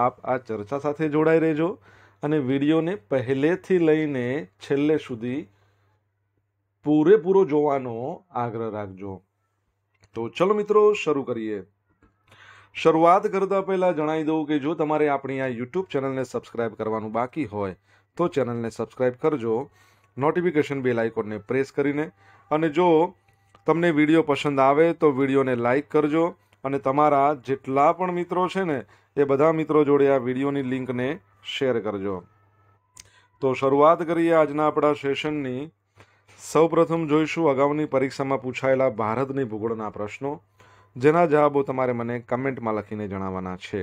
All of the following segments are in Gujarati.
આપ આ ચર્ચા સાથે જોડાઈ રહેજો અને વિડીયોને પહેલેથી લઈને છેલ્લે સુધી પૂરેપૂરો જોવાનો આગ્રહ રાખજો તો ચલો મિત્રો શરૂ કરીએ શરૂઆત કરતાં પહેલાં જણાવી દઉં કે જો તમારે આપણી આ યુટ્યુબ ચેનલને સબસ્ક્રાઇબ કરવાનું બાકી હોય તો ચેનલને સબસ્ક્રાઇબ કરજો નોટિફિકેશન બેલ આઇકોનને પ્રેસ કરીને અને જો તમને વિડીયો પસંદ આવે તો વિડીયોને લાઇક કરજો અને તમારા જેટલા પણ મિત્રો છે ને એ બધા મિત્રો જોડે આ વિડીયોની લિંકને શેર કરજો તો શરૂઆત કરીએ આજના આપણા સેશનની સૌપ્રથમ જોઈશું અગાઉની પરીક્ષામાં પૂછાયેલા ભારતની ભૂગોળના પ્રશ્નો જેના જવાબો તમારે મને કમેન્ટમાં લખીને જણાવવાના છે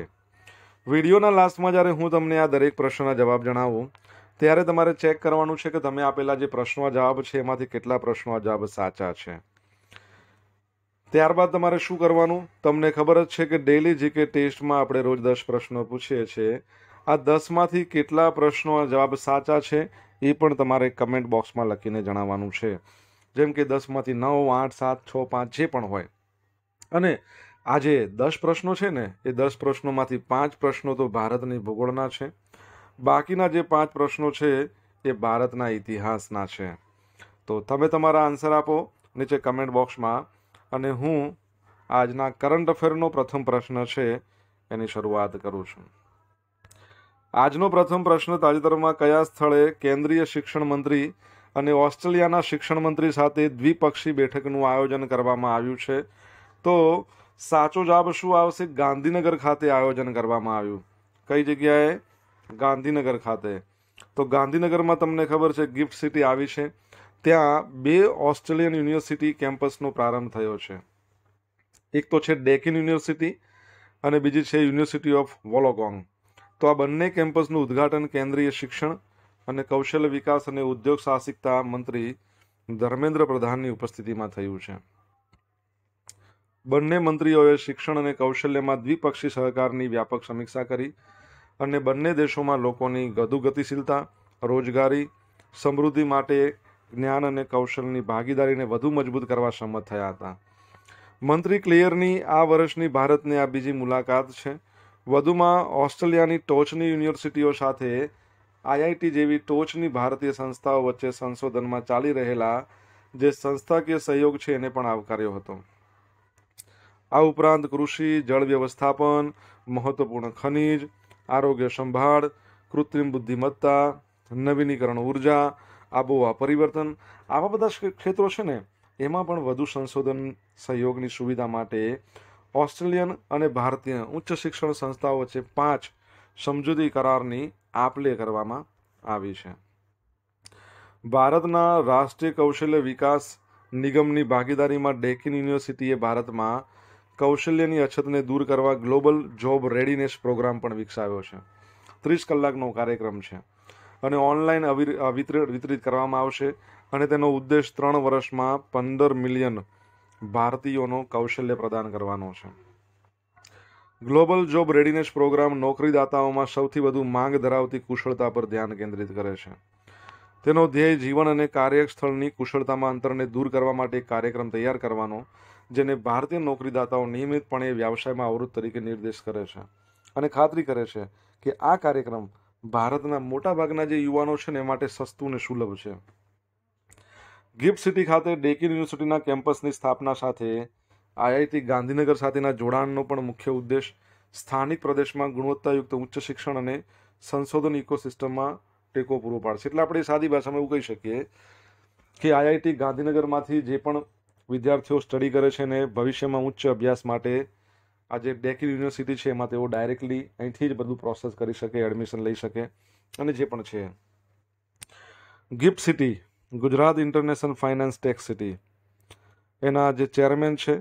વિડીયોના લાસ્ટમાં જ્યારે હું તમને આ દરેક પ્રશ્નના જવાબ જણાવું ત્યારે તમારે ચેક કરવાનું છે કે તમે આપેલા જે પ્રશ્નો જવાબ છે એમાંથી કેટલા પ્રશ્નો જવાબ સાચા છે ત્યારબાદ તમારે શું કરવાનું તમને ખબર જ છે કે ડેલી જીકે ટેસ્ટમાં આપણે રોજ દસ પ્રશ્નો પૂછીએ છીએ આ દસમાંથી કેટલા પ્રશ્નો જવાબ સાચા છે એ પણ તમારે કમેન્ટ બોક્સમાં લખીને જણાવવાનું છે જેમ કે દસમાંથી નવ આઠ સાત છ પાંચ જે પણ હોય અને આજે દસ પ્રશ્નો છે ને એ દસ પ્રશ્નોમાંથી પાંચ પ્રશ્નો તો ભારતની ભૂગોળના છે બાકીના જે પાંચ પ્રશ્નો છે એ ભારતના ઇતિહાસના છે તો તમે તમારા આન્સર આપો નીચે કમેન્ટ બોક્સમાં અને હું આજના કરંટ અફેરનો પ્રથમ પ્રશ્ન છે એની શરૂઆત કરું છું આજનો પ્રથમ પ્રશ્ન તાજેતરમાં કયા સ્થળે કેન્દ્રીય શિક્ષણ મંત્રી અને ઓસ્ટ્રેલિયાના શિક્ષણ મંત્રી સાથે દ્વિપક્ષી બેઠકનું આયોજન કરવામાં આવ્યું છે તો સાચો જવાબ શું આવશે ગાંધીનગર ખાતે આયોજન કરવામાં આવ્યું કઈ જગ્યાએ ગાંધીનગર ખાતે તો ગાંધીનગરમાં તમને ખબર છે ગિફ્ટ સિટી આવી છે ત્યાં બે ઓસ્ટ્રેલિયન યુનિવર્સિટી કેમ્પસનો પ્રારંભ થયો છે એક તો છે ડેકિન યુનિવર્સિટી અને બીજી છે યુનિવર્સિટી ઓફ વોલોગોંગ તો આ બંને કેમ્પસનું ઉદ્ઘાટન કેન્દ્રીય શિક્ષણ અને કૌશલ્ય વિકાસ અને ઉદ્યોગ સાહસિકતા મંત્રી ધર્મેન્દ્ર પ્રધાનની ઉપસ્થિતિમાં થયું છે બંને મંત્રીઓએ શિક્ષણ અને કૌશલ્યમાં દ્વિપક્ષી સહકારની વ્યાપક સમીક્ષા કરી અને બંને દેશોમાં લોકોની વધુ ગતિશીલતા રોજગારી સમૃદ્ધિ માટે જ્ઞાન અને કૌશલની ભાગીદારીને વધુ મજબૂત કરવા સંમત થયા હતા મંત્રી ક્લેયરની આ વર્ષની ભારતની આ બીજી મુલાકાત છે વધુમાં ઓસ્ટ્રેલિયાની ટોચની યુનિવર્સિટીઓ સાથે આઈઆઈટી જેવી ટોચની ભારતીય સંસ્થાઓ વચ્ચે સંશોધનમાં ચાલી રહેલા જે સંસ્થાકીય સહયોગ છે એને પણ આવકાર્યો હતો આ ઉપરાંત કૃષિ જળ વ્યવસ્થાપન મહત્વપૂર્ણ ખનિજ આરોગ્ય સંભાળ કૃત્રિમ બુદ્ધિમત્તા નવીનીકરણ ઉર્જા આબોહવા પરિવર્તન આવા બધા ક્ષેત્રો છે ને એમાં પણ વધુ સંશોધન સહયોગની સુવિધા માટે ઓસ્ટ્રેલિયન અને ભારતીય ઉચ્ચ શિક્ષણ સંસ્થાઓ વચ્ચે પાંચ સમજૂતી કરારની આપલે કરવામાં આવી છે ભારતના રાષ્ટ્રીય કૌશલ્ય વિકાસ નિગમની ભાગીદારીમાં ડેકિન યુનિવર્સિટીએ ભારતમાં કૌશલ્યની અછતને દૂર કરવા ગ્લોબલ જોબ રેડીનેસ પ્રોગ્રામ પણ વિકસાવ્યો છે ત્રીસ કલાકનો કાર્યક્રમ છે અને ઓનલાઈન વિતરિત કરવામાં આવશે અને તેનો ઉદ્દેશ ત્રણ વર્ષમાં પંદર મિલિયન ભારતીયોનો કૌશલ્ય પ્રદાન કરવાનો છે ગ્લોબલ જોબ રેડીનેસ પ્રોગ્રામ નોકરીદાતાઓમાં સૌથી વધુ માંગ ધરાવતી કુશળતા પર ધ્યાન કેન્દ્રિત કરે છે તેનો ધ્યેય જીવન અને કાર્યસ્થળની કુશળતામાં અંતરને દૂર કરવા માટે એક કાર્યક્રમ તૈયાર કરવાનો જેને ભારતીય નોકરીદાતાઓ નિયમિતપણે વ્યવસાયમાં અવરોધ તરીકે નિર્દેશ કરે છે અને ખાતરી કરે છે કે આ કાર્યક્રમ ભારતના મોટાભાગના જે યુવાનો છે ને એ માટે સસ્તું અને સુલભ છે ગિફ્ટ સિટી ખાતે ડેકન યુનિવર્સિટીના કેમ્પસની સ્થાપના સાથે આઈઆઈટી ગાંધીનગર સાથેના જોડાણનો પણ મુખ્ય ઉદ્દેશ સ્થાનિક પ્રદેશમાં ગુણવત્તાયુક્ત ઉચ્ચ શિક્ષણ અને સંશોધન ઇકોસિસ્ટમમાં ટેકો પૂરો પાડશે એટલે આપણે સાદી ભાષામાં એવું કહી શકીએ કે આઈઆઈટી ગાંધીનગરમાંથી જે પણ વિદ્યાર્થીઓ સ્ટડી કરે છે ને ભવિષ્યમાં ઉચ્ચ અભ્યાસ માટે આ જે ડેકી યુનિવર્સિટી છે એમાં તેઓ ડાયરેક્ટલી અહીંથી જ બધું પ્રોસેસ કરી શકે એડમિશન લઈ શકે અને જે પણ છે gift city Gujarat international finance tec city એના જે ચેરમેન છે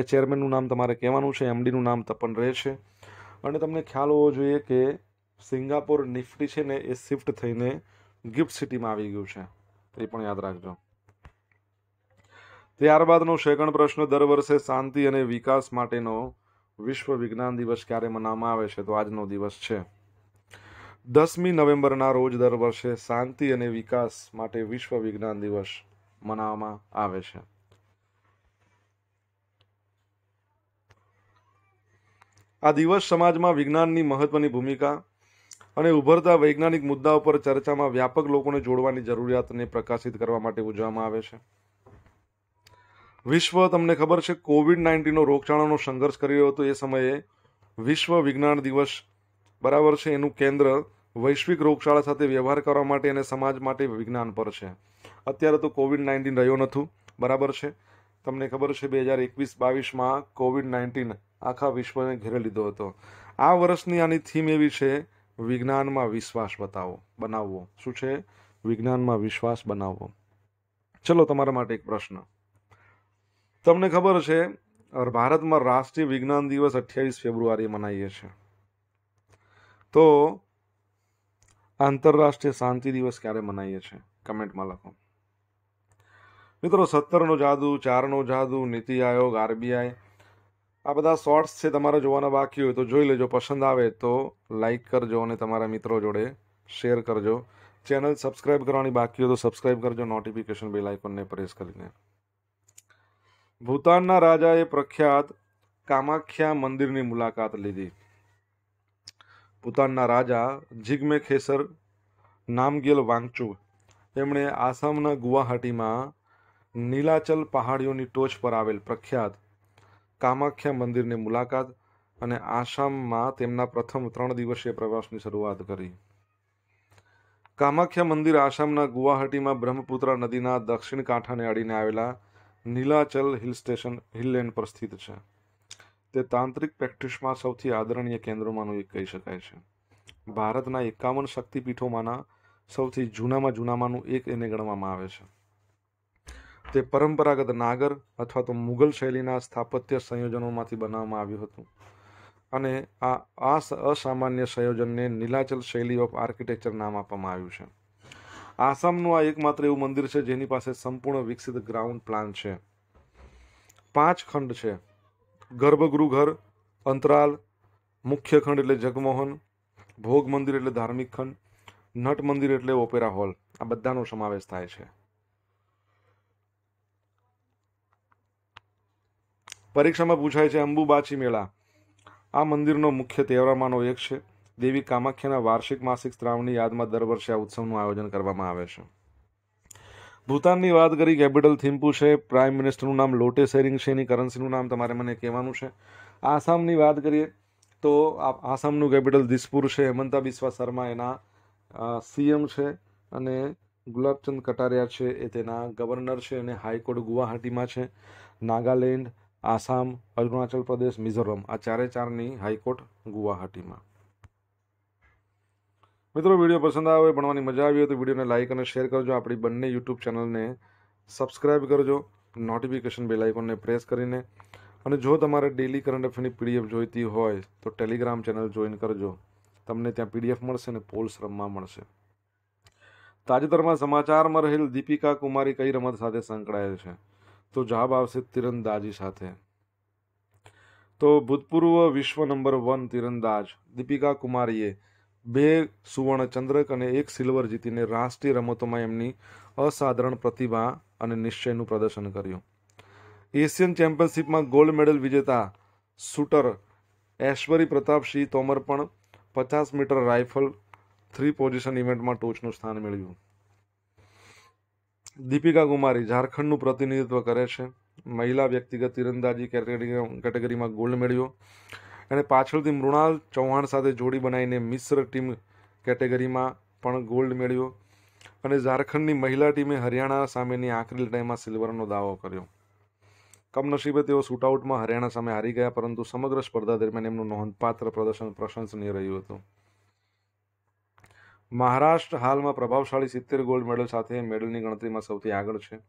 એ ચેરમેનનું નામ તમારે કહેવાનું છે એમડીનું નામ તપન રહેશે અને તમને ખ્યાલ હોવો જોઈએ કે સિંગાપોર નિફ્ટી છે ને એ શિફ્ટ થઈને ગિફ્ટ સિટીમાં આવી ગયું છે એ પણ યાદ રાખજો ત્યારબાદનો સેકન્ડ પ્રશ્ન દર વર્ષે શાંતિ અને વિકાસ માટેનો વિશ્વ વિજ્ઞાન દિવસ ક્યારે મનાવવામાં આવે છે તો આજનો દિવસ છે દસમી નવેમ્બરના રોજ દર વર્ષે શાંતિ અને વિકાસ માટે વિશ્વ વિજ્ઞાન દિવસ મનાવવામાં આવે છે આ દિવસ સમાજમાં વિજ્ઞાનની મહત્વની ભૂમિકા અને ઉભરતા વૈજ્ઞાનિક મુદ્દા ઉપર ચર્ચામાં વ્યાપક લોકોને જોડવાની જરૂરિયાતને પ્રકાશિત કરવા માટે ઉજવવામાં આવે છે વિશ્વ તમને ખબર છે કોવિડ નાઇન્ટીનનો રોગચાળાનો સંઘર્ષ કરી રહ્યો હતો એ સમયે વિશ્વ વિજ્ઞાન દિવસ બરાબર છે એનું કેન્દ્ર વૈશ્વિક રોગચાળા સાથે વ્યવહાર કરવા માટે અને સમાજ માટે વિજ્ઞાન પર છે અત્યારે તો કોવિડ નાઇન્ટીન રહ્યો નથી બરાબર છે તમને ખબર છે બે હજાર એકવીસ બાવીસમાં કોવિડ નાઇન્ટીન આખા વિશ્વને ઘેરે લીધો હતો આ વર્ષની આની થીમ એવી છે વિજ્ઞાનમાં વિશ્વાસ બતાવો બનાવવો શું છે વિજ્ઞાનમાં વિશ્વાસ બનાવવો ચલો તમારા માટે એક પ્રશ્ન તમને ખબર છે ભારતમાં રાષ્ટ્રીય વિજ્ઞાન દિવસ અઠ્યાવીસ ફેબ્રુઆરી મનાવીએ છીએ તો આંતરરાષ્ટ્રીય શાંતિ દિવસ ક્યારે મનાવીએ છીએ કમેન્ટમાં લખો મિત્રો સત્તરનો જાદુ ચારનો જાદુ નીતિ આયોગ આરબીઆઈ આ બધા શોર્ટ્સ છે તમારે જોવાના બાકી હોય તો જોઈ લેજો પસંદ આવે તો લાઇક કરજો અને તમારા મિત્રો જોડે શેર કરજો ચેનલ સબસ્ક્રાઈબ કરવાની બાકી હોય તો સબસ્ક્રાઇબ કરજો નોટિફિકેશન બેલ આઇકોનને પ્રેસ કરીને ભૂતાનના રાજાએ પ્રખ્યાત કામાખ્યા મંદિરની મુલાકાત લીધી ભૂતાનના રાજા જિગ્મે ખેસર નામગેલ વાંગચુ એમણે આસામના ગુવાહાટીમાં નીલાચલ પહાડીઓની ટોચ પર આવેલ પ્રખ્યાત કામાખ્યા મંદિરની મુલાકાત અને આસામમાં તેમના પ્રથમ ત્રણ દિવસીય પ્રવાસની શરૂઆત કરી કામાખ્યા મંદિર આસામના ગુવાહાટીમાં બ્રહ્મપુત્ર નદીના દક્ષિણ કાંઠાને અડીને આવેલા Nilachal hill station hill land પર સ્થિત છે તે તાંત્રિક પ્રેક્ટિસમાં સૌથી આદરણીય કેન્દ્રોમાંનું એક કહી શકાય છે ભારતના એકાવન શક્તિપીઠોમાંના સૌથી જૂનામાં જૂનામાંનું એક એને ગણવામાં આવે છે તે પરંપરાગત નાગર અથવા તો મુઘલ શૈલીના સ્થાપત્ય સંયોજનોમાંથી બનાવવામાં આવ્યું હતું અને આ આ અસામાન્ય સંયોજનને નીલાચલ શૈલી ઓફ આર્કિટેક્ચર નામ આપવામાં આવ્યું છે આસામનું આ એકમાત્ર એવું મંદિર છે જેની પાસે સંપૂર્ણ વિકસિત ગ્રાઉન્ડ પ્લાન છે પાંચ ખંડ છે ગર્ભગૃહ ઘર અંતરાલ મુખ્ય ખંડ એટલે જગમોહન ભોગ મંદિર એટલે ધાર્મિક ખંડ નટ મંદિર એટલે ઓપેરા હોલ આ બધાનો સમાવેશ થાય છે પરીક્ષામાં પૂછાય છે અંબુબાચી મેળા આ મંદિરનો મુખ્ય તહેવારમાંનો એક છે દેવી કામાખ્યાના વાર્ષિક માસિક સ્ત્રાવની યાદમાં દર વર્ષે આ ઉત્સવનું આયોજન કરવામાં આવે છે ભૂતાનની વાત કરી કેપિટલ થિમ્પુ છે પ્રાઇમ મિનિસ્ટરનું નામ લોટે શેરિંગ છે એની કરન્સીનું નામ તમારે મને કહેવાનું છે આસામની વાત કરીએ તો આસામનું કેપિટલ દિસપુર છે હેમંતા બિસ્વા શર્મા એના સીએમ છે અને ગુલાબચંદ કટારિયા છે એ તેના ગવર્નર છે અને હાઈકોર્ટ ગુવાહાટીમાં છે નાગાલેન્ડ આસામ અરુણાચલ પ્રદેશ મિઝોરમ આ ચારે ચારની હાઈકોર્ટ ગુવાહાટીમાં મિત્રો વિડીયો પસંદ આવે ભણવાની મજા આવી હોય તો વિડીયોને લાઇક અને શેર કરજો આપણી બંને યુટ્યુબ ચેનલને સબસ્ક્રાઇબ કરજો નોટિફિકેશન બે આઇકોનને પ્રેસ કરીને અને જો તમારે ડેલી કરંટ અફેરની પીડીએફ જોઈતી હોય તો ટેલિગ્રામ ચેનલ જોઈન કરજો તમને ત્યાં પીડીએફ મળશે અને પોલ્સ રમવા મળશે તાજેતરમાં સમાચારમાં રહેલ દીપિકા કુમારી કઈ રમત સાથે સંકળાયેલ છે તો જવાબ આવશે તીરંદાજી સાથે તો ભૂતપૂર્વ વિશ્વ નંબર વન તીરંદાજ દીપિકા કુમારીએ બે સુવર્ણચંદ્રક અને એક સિલ્વર જીતીને રાષ્ટ્રીય રમતોમાં એમની અસાધારણ પ્રતિભા અને નિશ્ચયનું પ્રદર્શન કર્યું એશિયન ચેમ્પિયનશિપમાં ગોલ્ડ મેડલ વિજેતા શૂટર ઐશ્વરી પ્રતાપસિંહ તોમર પણ પચાસ મીટર રાઇફલ થ્રી પોઝિશન ઇવેન્ટમાં ટોચનું સ્થાન મેળવ્યું દીપિકા કુમારી ઝારખંડનું પ્રતિનિધિત્વ કરે છે મહિલા વ્યક્તિગત તીરંદાજી કેટેગરીમાં ગોલ્ડ મેળવ્યો એણે પાછળથી મૃણાલ ચૌહાણ સાથે જોડી બનાવીને મિશ્ર ટીમ કેટેગરીમાં પણ ગોલ્ડ મેળવ્યો અને ઝારખંડની મહિલા ટીમે હરિયાણા સામેની આખરી લડાઈમાં સિલ્વરનો દાવો કર્યો કમનસીબે તેઓ શૂટઆઉટમાં હરિયાણા સામે હારી ગયા પરંતુ સમગ્ર સ્પર્ધા દરમિયાન એમનું નોંધપાત્ર પ્રદર્શન પ્રશંસનીય રહ્યું હતું મહારાષ્ટ્ર હાલમાં પ્રભાવશાળી સિત્તેર ગોલ્ડ મેડલ સાથે મેડલની ગણતરીમાં સૌથી આગળ છે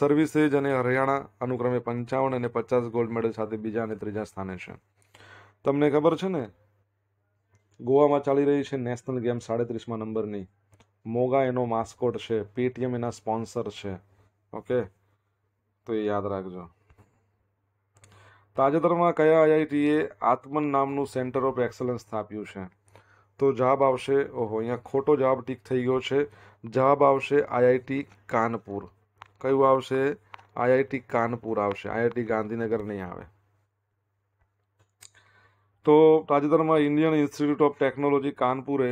સર્વિસેજ અને હરિયાણા અનુક્રમે પંચાવન અને પચાસ ગોલ્ડ મેડલ સાથે બીજા અને ત્રીજા સ્થાને છે તમને ખબર છે ને ગોવામાં ચાલી રહી છે નેશનલ ગેમ સાડત્રીસમાં નંબરની મોગા એનો માસ્કોટ છે પેટીએમ એના સ્પોન્સર છે ઓકે તો એ યાદ રાખજો તાજેતરમાં કયા આઈઆઈટીએ આત્મન નામનું સેન્ટર ઓફ એક્સલન્સ સ્થાપ્યું છે તો જવાબ આવશે ઓહો અહીંયા ખોટો જવાબ ટીક થઈ ગયો છે જવાબ આવશે આઈઆઈટી કાનપુર કયું આવશે આઈઆઈટી કાનપુર આવશે આઈઆઈટી ગાંધીનગર નહીં આવે તો તાજેતરમાં ઇન્ડિયન ઇન્સ્ટિટ્યૂટ ઓફ ટેકનોલોજી કાનપુરે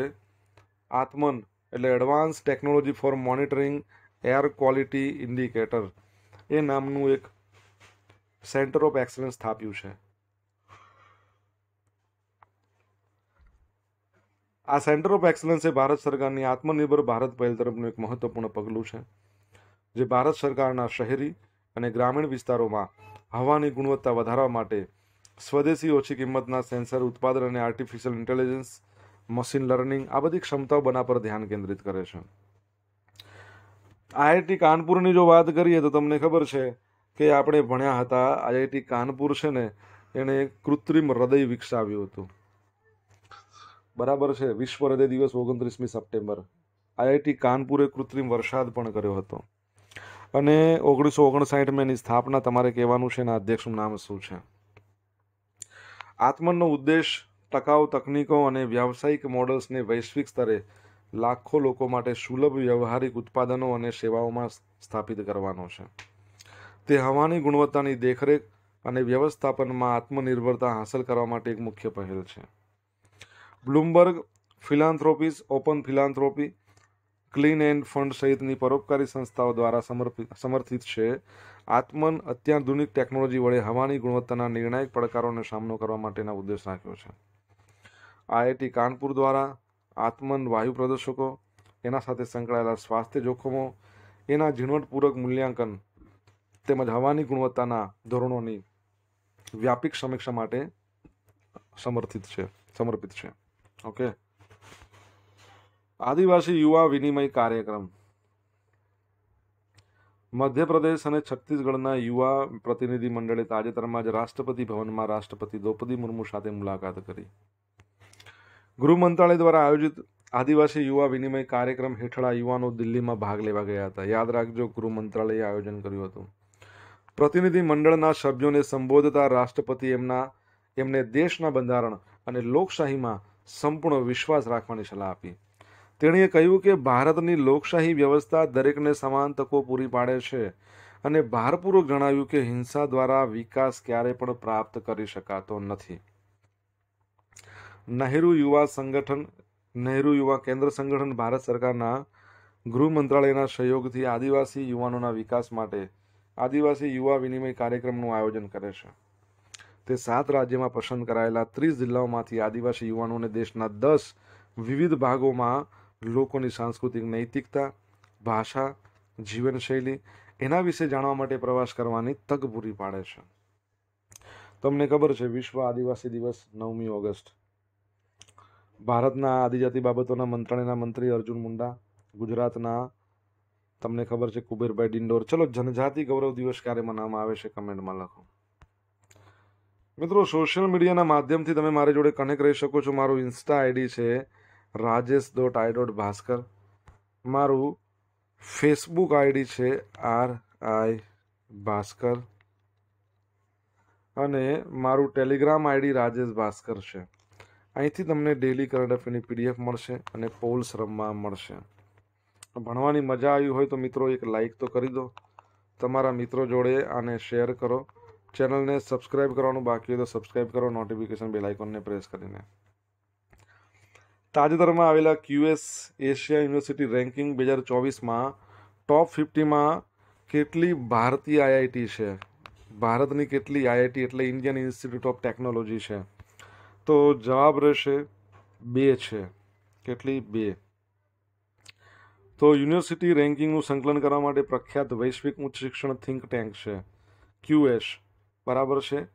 આત્મન એટલે advance technology for monitoring air quality indicator એ નામનું એક સેન્ટર ઓફ એક્સલન્સ સ્થાપ્યું છે આ સેન્ટર ઓફ એક્સલન્સ એ ભારત સરકારની આત્મનિર્ભર ભારત પહેલ તરફનું એક મહત્વપૂર્ણ પગલું છે જે ભારત સરકારના શહેરી અને ગ્રામીણ વિસ્તારોમાં હવાની ગુણવત્તા વધારવા માટે સ્વદેશી ઓછી કિંમતના સેન્સર ઉત્પાદન અને આર્ટિફિશિયલ ઇન્ટેલિજન્સ મશીન લર્નિંગ આ બધી ક્ષમતાઓ બના પર ધ્યાન કેન્દ્રિત કરે છે આઈઆઈટી કાનપુરની જો વાત કરીએ તો તમને ખબર છે કે આપણે ભણ્યા હતા આઈઆઈટી કાનપુર છે ને એણે કૃત્રિમ હૃદય વિકસાવ્યું હતું બરાબર છે વિશ્વ હૃદય દિવસ ઓગણત્રીસમી સપ્ટેમ્બર આઈઆઈટી કાનપુરે કૃત્રિમ વરસાદ પણ કર્યો હતો અને ઓગણીસો ઓગણસાઠમાં એની સ્થાપના તમારે કહેવાનું છે એના અધ્યક્ષનું નામ શું છે આત્મનનો ઉદ્દેશ ટકાઉ તકનીકો અને વ્યાવસાયિક મોડલ્સને વૈશ્વિક સ્તરે લાખો લોકો માટે સુલભ વ્યવહારિક ઉત્પાદનો અને સેવાઓમાં સ્થાપિત કરવાનો છે તે હવાની ગુણવત્તાની દેખરેખ અને વ્યવસ્થાપનમાં આત્મનિર્ભરતા હાંસલ કરવા માટે એક મુખ્ય પહેલ છે Bloomberg philanthropies open philanthropy clean and fund સહિતની પરોપકારી સંસ્થાઓ દ્વારા સમર્પિત સમર્થિત છે આત્મન અત્યાધુનિક ટેકનોલોજી વડે હવાની ગુણવત્તાના નિર્ણાયક પડકારોનો સામનો કરવા માટેના ઉદ્દેશ રાખ્યો છે આઈઆઈટી કાનપુર દ્વારા આત્મન વાયુ પ્રદર્શકો એના સાથે સંકળાયેલા સ્વાસ્થ્ય જોખમો એના ઝીણવટપૂર્વક મૂલ્યાંકન તેમજ હવાની ગુણવત્તાના ધોરણોની વ્યાપિક સમીક્ષા માટે સમર્થિત છે સમર્પિત છે ઓકે આદિવાસી યુવા વિનિમય કાર્યક્રમ મધ્યપ્રદેશ અને છત્તીસગઢના યુવા પ્રતિનિધિ મંડળે તાજેતરમાં જ રાષ્ટ્રપતિ ભવનમાં રાષ્ટ્રપતિ દ્રૌપદી મુર્મુ સાથે મુલાકાત કરી ગૃહ મંત્રાલય દ્વારા આયોજિત આદિવાસી યુવા વિનિમય કાર્યક્રમ હેઠળ આ યુવાનો દિલ્હીમાં ભાગ લેવા ગયા હતા યાદ રાખજો ગૃહ મંત્રાલયે આયોજન કર્યું હતું પ્રતિનિધિ મંડળના સભ્યોને સંબોધતા રાષ્ટ્રપતિ એમના એમને દેશના બંધારણ અને લોકશાહીમાં સંપૂર્ણ વિશ્વાસ રાખવાની સલાહ આપી તેણીએ કહ્યું કે ભારતની લોકશાહી વ્યવસ્થા દરેકને સમાન તકો પૂરી પાડે છે અને ભારપૂર્વક જણાવ્યું કે હિંસા દ્વારા વિકાસ ક્યારે પણ પ્રાપ્ત કરી શકાતો નથી નહેરુ યુવા સંગઠન નહેરુ યુવા કેન્દ્ર સંગઠન ભારત સરકારના ગૃહ મંત્રાલયના સહયોગથી આદિવાસી યુવાનોના વિકાસ માટે આદિવાસી યુવા વિનિમય કાર્યક્રમનું આયોજન કરે છે તે સાત રાજ્યમાં પસંદ કરાયેલા ત્રીસ જિલ્લાઓમાંથી આદિવાસી યુવાનોને દેશના દસ વિવિધ ભાગોમાં લોકોની સાંસ્કૃતિક નૈતિકતા ભાષા જીવનશૈલી એના વિશે જાણવા માટે પ્રવાસ કરવાની તક પૂરી પાડે છે તમને ખબર છે વિશ્વ આદિવાસી દિવસ નવમી ઓગસ્ટ ભારતના આદિજાતિ બાબતોના મંત્રણીના મંત્રી અર્જુન મુંડા ગુજરાતના તમને ખબર છે કુબેરભાઈ ડિંડોર ચલો જનજાતિ ગૌરવ દિવસ ક્યારે મનાવવામાં આવે છે કમેન્ટમાં લખો મિત્રો સોશિયલ મીડિયાના માધ્યમથી તમે મારી જોડે કનેક્ટ રહી શકો છો મારું ઇન્સ્ટા આઈડી છે Rajesh dot I dot Bhaskar મારું ફેસબુક આઈડી છે આર આઈ ભાસ્કર અને મારું ટેલિગ્રામ આઈડી રાજેશ ભાસ્કર છે અહીંથી તમને ડેલી કરંટ અફેરની પીડીએફ મળશે અને પોલ્સ રમવા મળશે ભણવાની મજા આવી હોય તો મિત્રો એક લાઈક તો કરી દો તમારા મિત્રો જોડે આને શેર કરો ચેનલને સબસ્ક્રાઇબ કરવાનું બાકી હોય તો સબસ્ક્રાઇબ કરો નોટિફિકેશન બેલ આઇકોનને પ્રેસ કરીને તાજેતરમાં આવેલા ક્યુએસ એશિયા યુનિવર્સિટી રેન્કિંગ બે હજાર ચોવીસમાં ટોપ ફિફ્ટીમાં કેટલી ભારતીય આઈઆઈટી છે ભારતની કેટલી આઈઆઈટી એટલે ઇન્ડિયન ઇન્સ્ટિટ્યૂટ ઓફ ટેકનોલોજી છે તો જવાબ રહેશે બે છે કેટલી બે તો યુનિવર્સિટી રેન્કિંગનું સંકલન કરવા માટે પ્રખ્યાત વૈશ્વિક ઉચ્ચ શિક્ષણ થિંક ટેન્ક છે ક્યુએસ બરાબર છે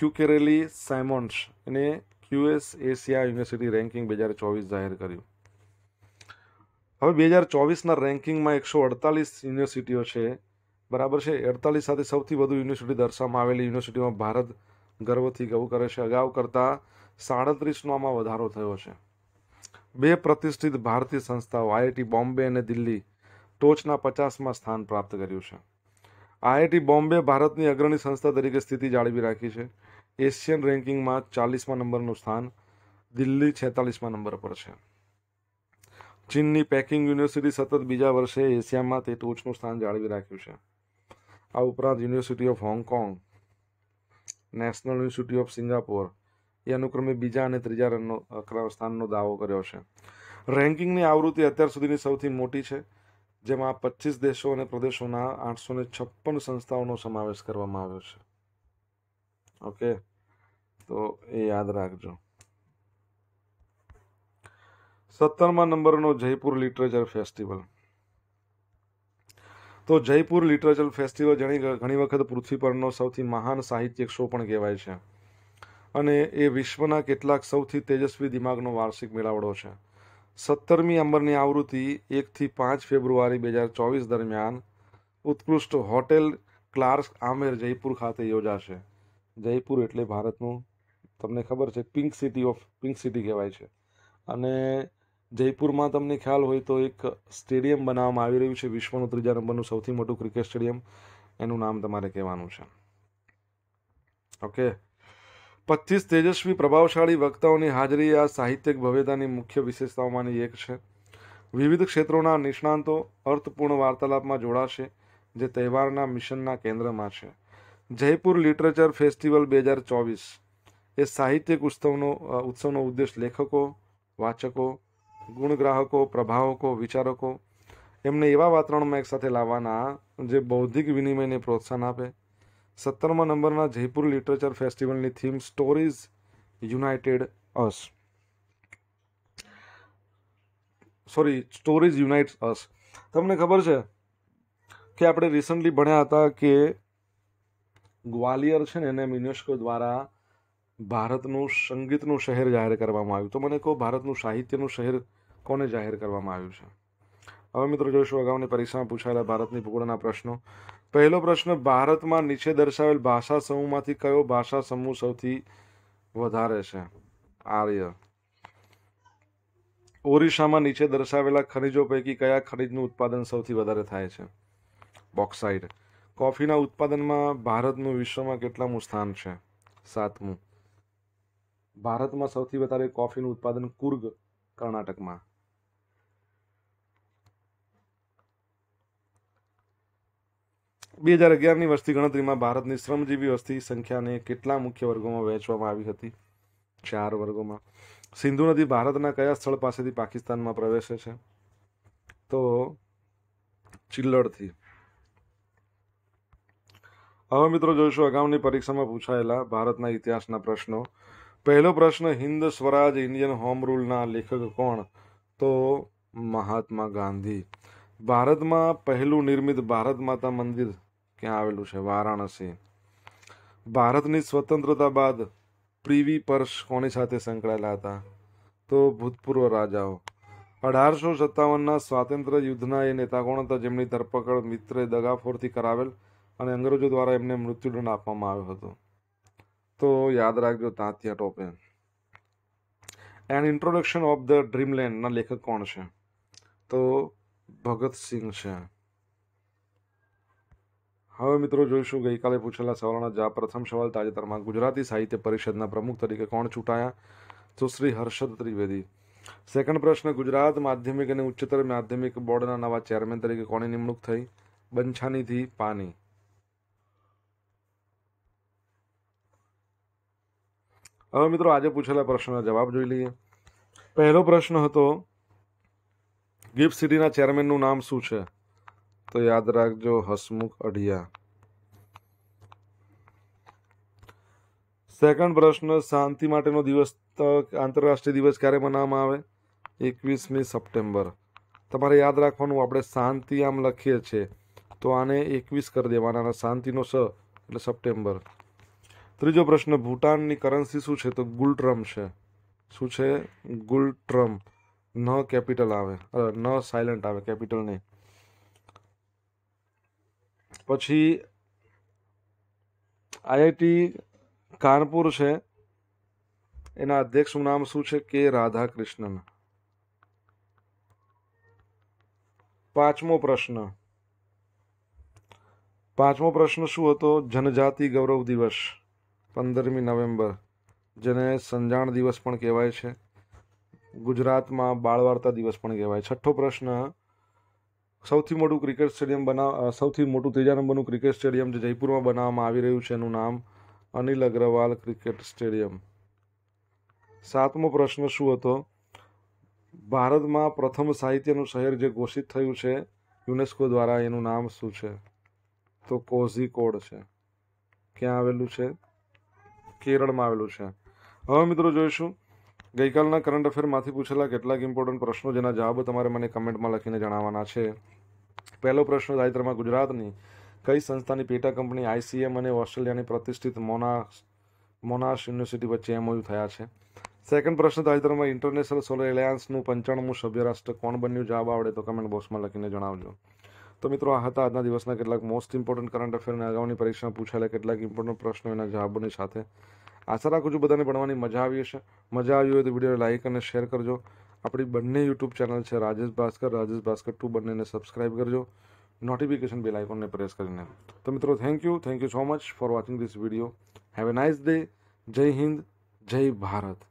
ક્યુકેરેલી સાયમોન્સ એને ક્યુએસ એશિયા યુનિવર્સિટી રેન્કિંગ બે હજાર ચોવીસ જાહેર કર્યું હવે બે હજાર ચોવીસના રેન્કિંગમાં એકસો અડતાલીસ યુનિવર્સિટીઓ છે બરાબર છે અડતાલીસ સાથે સૌથી વધુ યુનિવર્સિટી દર્શાવવામાં આવેલી યુનિવર્સિટીમાં ભારત ગર્વથી ગૌ કરે છે અગાઉ કરતાં સાડત્રીસનો આમાં વધારો થયો છે બે પ્રતિષ્ઠિત ભારતીય સંસ્થાઓ આઈઆઈટી બોમ્બે અને દિલ્હી ટોચના પચાસમાં સ્થાન પ્રાપ્ત કર્યું છે આઈઆઈટી બોમ્બે ભારતની અગ્રણી સંસ્થા તરીકે સ્થિતિ જાળવી રાખી છે એશિયન રેન્કિંગમાં ચાલીસમાં નંબરનું સ્થાન દિલ્હી છેતાલીસમાં નંબર પર છે ચીનની પેકિંગ યુનિવર્સિટી સતત બીજા વર્ષે એશિયામાં તે ટોચનું સ્થાન જાળવી રાખ્યું છે આ ઉપરાંત University of Hong Kong National University of Singapore એ અનુક્રમે બીજા અને ત્રીજા રનનો સ્થાનનો દાવો કર્યો છે રેન્કિંગની આવૃત્તિ અત્યાર સુધીની સૌથી મોટી છે જેમાં પચીસ દેશો અને પ્રદેશોના આઠસો છપ્પન સંસ્થાઓનો સમાવેશ કરવામાં આવ્યો છે ઓકે તો એ યાદ રાખજો સત્તરમા નંબરનો જયપુર લિટરેચર ફેસ્ટિવલ તો જયપુર લિટરેચર ફેસ્ટિવલ જેની ઘણી વખત પૃથ્વી પરનો સૌથી મહાન સાહિત્યિક શો પણ કહેવાય છે અને એ વિશ્વના કેટલાક સૌથી તેજસ્વી દિમાગનો વાર્ષિક મેળાવડો છે સત્તરમી અંબરની આવૃત્તિ એકથી પાંચ ફેબ્રુઆરી બે હજાર ચોવીસ દરમિયાન ઉત્કૃષ્ટ હોટેલ ક્લાર્ક આમેર જયપુર ખાતે યોજાશે જયપુર એટલે ભારતનું તમને ખબર છે pink city of pink city કહેવાય છે અને જયપુરમાં તમને ખ્યાલ હોય તો એક સ્ટેડિયમ બનાવવામાં આવી રહ્યું છે વિશ્વનું ત્રીજા નંબરનું સૌથી મોટું ક્રિકેટ સ્ટેડિયમ એનું નામ તમારે કહેવાનું છે ઓકે પચીસ તેજસ્વી પ્રભાવશાળી વક્તાઓની હાજરી આ સાહિત્યિક ભવ્યતાની મુખ્ય વિશેષતાઓમાંની એક છે વિવિધ ક્ષેત્રોના નિષ્ણાંતો અર્થપૂર્ણ વાર્તાલાપમાં જોડાશે જે તહેવારના મિશનના કેન્દ્રમાં છે જયપુર લિટરેચર ફેસ્ટિવલ બે હજાર ચોવીસ એ સાહિત્યિક ઉત્સવનો ઉત્સવનો ઉદ્દેશ લેખકો વાચકો ગુણગ્રાહકો પ્રભાવકો વિચારકો એમને એવા વાતાવરણમાં એકસાથે લાવવાના જે બૌદ્ધિક વિનિમયને પ્રોત્સાહન આપે સત્તરમા નંબરના જયપુર લિટરેચર ફેસ્ટિવલની theme stories united us sorry stories unites us તમને ખબર છે કે આપણે રિસન્ટલી ભણ્યા હતા કે ગ્વાલિયર છે ને એને યુનેસ્કો દ્વારા ભારતનું સંગીતનું શહેર જાહેર કરવામાં આવ્યું તો મને કહો ભારતનું સાહિત્યનું શહેર કોને જાહેર કરવામાં આવ્યું છે હવે મિત્રો જોઈશું અગાઉની પરીક્ષામાં પૂછાયેલા ભારતની ભૂગોળના પ્રશ્નો પહેલો પ્રશ્ન ભારતમાં નીચે દર્શાવેલ ભાષા સમૂહમાંથી કયો ભાષા સમૂહ સૌથી વધારે છે આર્ય ઓરિસ્સામાં નીચે દર્શાવેલા ખનિજો પૈકી કયા ખનિજનું ઉત્પાદન સૌથી વધારે થાય છે બોક્સાઇડ કોફીના ઉત્પાદનમાં ભારતનું વિશ્વમાં કેટલામું સ્થાન છે સાતમું ભારતમાં સૌથી વધારે કોફીનું ઉત્પાદન કુર્ગ કર્ણાટકમાં બે હજાર અગિયારની વસ્તી ગણતરીમાં ભારતની શ્રમજીવી વસ્તી સંખ્યાને કેટલા મુખ્ય વર્ગોમાં વહેંચવામાં આવી હતી ચાર વર્ગોમાં સિંધુ નદી ભારતના કયા સ્થળ પાસેથી પાકિસ્તાનમાં પ્રવેશે છે તો ચિલ્લડથી હવે મિત્રો જોઈશું અગાઉની પરીક્ષામાં પૂછાયેલા ભારતના ઇતિહાસના પ્રશ્નો પહેલો પ્રશ્ન હિન્દ સ્વરાજ ઇન્ડિયન હોમ રૂલના લેખક કોણ તો મહાત્મા ગાંધી ભારતમાં પહેલું નિર્મિત ભારત માતા મંદિર ક્યાં આવેલું છે વારાણસી ભારતની સ્વતંત્રતા બાદ પ્રીવી પર્શ કોની સાથે સંકળાયેલા હતા તો ભૂતપૂર્વ રાજાઓ અઢારસો સત્તાવનના સ્વાતંત્ર્ય યુદ્ધના એ નેતા કોણ હતા જેમની ધરપકડ મિત્રે દગાફોરથી કરાવેલ અને અંગ્રેજો દ્વારા એમને મૃત્યુદંડ આપવામાં આવ્યો હતો તો યાદ રાખજો Tantia Tope and introduction of the ડ્રીમલેન્ડના લેખક કોણ છે તો ભગતસિંહ છે હવે મિત્રો જોઈશું ગઈકાલે પૂછેલા સવાલના જવાબ પ્રથમ સવાલ તાજેતરમાં ગુજરાતી સાહિત્ય પરિષદના પ્રમુખ તરીકે કોણ ચૂંટાયા તો શ્રી હર્ષદ ત્રિવેદી સેકન્ડ પ્રશ્ન ગુજરાત માધ્યમિક અને ઉચ્ચતર માધ્યમિક બોર્ડના નવા ચેરમેન તરીકે કોની નિમણૂક થઈ બંછાનીથી પાની હવે મિત્રો આજે પૂછેલા પ્રશ્નના જવાબ જોઈ લઈએ પહેલો પ્રશ્ન હતો ગિફ્ટ સિટીના ચેરમેનનું નામ શું છે તો યાદ રાખજો હસમુખ અઢિયા સેકન્ડ પ્રશ્ન શાંતિ માટેનો દિવસ આંતરરાષ્ટ્રીય દિવસ ક્યારે મનાવવામાં આવે એકવીસમી સપ્ટેમ્બર તમારે યાદ રાખવાનું આપણે શાંતિ આમ લખીએ છીએ તો આને એકવીસ કરી દેવાના શાંતિનો સ એટલે સપ્ટેમ્બર ત્રીજો પ્રશ્ન ભૂટાનની કરન્સી શું છે તો ગુલટ્રમ છે શું છે ગુલટ્રમ ન કેપિટલ આવે ન સાયલન્ટ આવે કેપિટલ નહીં પછી આઈઆઈટી કાનપુર છે એના અધ્યક્ષનું નામ શું છે કે રાધાકૃષ્ણન પાંચમો પ્રશ્ન પાંચમો પ્રશ્ન શું હતો જનજાતિ ગૌરવ દિવસ પંદરમી નવેમ્બર જેને સંજાણ દિવસ પણ કહેવાય છે ગુજરાતમાં બાળવાર્તા દિવસ પણ કહેવાય છઠ્ઠો પ્રશ્ન સૌથી મોટું ક્રિકેટ સ્ટેડિયમ બના સૌથી મોટું ત્રીજા નંબરનું ક્રિકેટ સ્ટેડિયમ જે જયપુરમાં બનાવવામાં આવી રહ્યું છે એનું નામ અનિલ અગ્રવાલ ક્રિકેટ સ્ટેડિયમ સાતમો પ્રશ્ન શું હતો ભારતમાં પ્રથમ સાહિત્યનું શહેર જે ઘોષિત થયું છે યુનેસ્કો દ્વારા એનું નામ શું છે તો કોઝીકોડ છે ક્યાં આવેલું છે કેરળમાં આવેલું છે હવે મિત્રો જોઈશું ગઈકાલના કરંટ અફેરમાંથી પૂછેલા કેટલાક ઇમ્પોર્ટન્ટ પ્રશ્નો જેના જવાબો તમારે મને કમેન્ટમાં લખીને જણાવવાના છે પહેલો પ્રશ્ન તાજેતરમાં ગુજરાતની કઈ સંસ્થાની પેટા કંપની આઈસીએમ અને ઓસ્ટ્રેલિયાની પ્રતિષ્ઠિત મોનાસ મોનાશ યુનિવર્સિટી વચ્ચે એમઓયુ થયા છે સેકન્ડ પ્રશ્ન તાજેતરમાં ઇન્ટરનેશનલ સોલર એલાયન્સનું પંચાણમું સભ્ય રાષ્ટ્ર કોણ બન્યું જવાબ આવડે તો કમેન્ટ બોક્સમાં લખીને જણાવજો તો મિત્રો આ હતા આજના દિવસના કેટલાક મોસ્ટ ઇમ્પોર્ટન્ટ કરંટ અફેરને અગાઉની પરીક્ષામાં પૂછાયેલા કેટલાક ઇમ્પોર્ટન્ટ પ્રશ્નો એના જવાબોની સાથે આશા રાખું છું બધાને ભણવાની મજા આવી હશે મજા આવી હોય તો વિડીયો લાઇક અને શેર કરજો આપણી બંને યુટ્યુબ ચેનલ છે રાજેશ ભાસ્કર રાજેશ ભાસ્કર ટુ બંનેને સબસ્ક્રાઇબ કરજો નોટિફિકેશન બે આઇકોનને પ્રેસ કરીને તો મિત્રો thank you thank you so much for watching this video have a nice day Jai Hind જય ભારત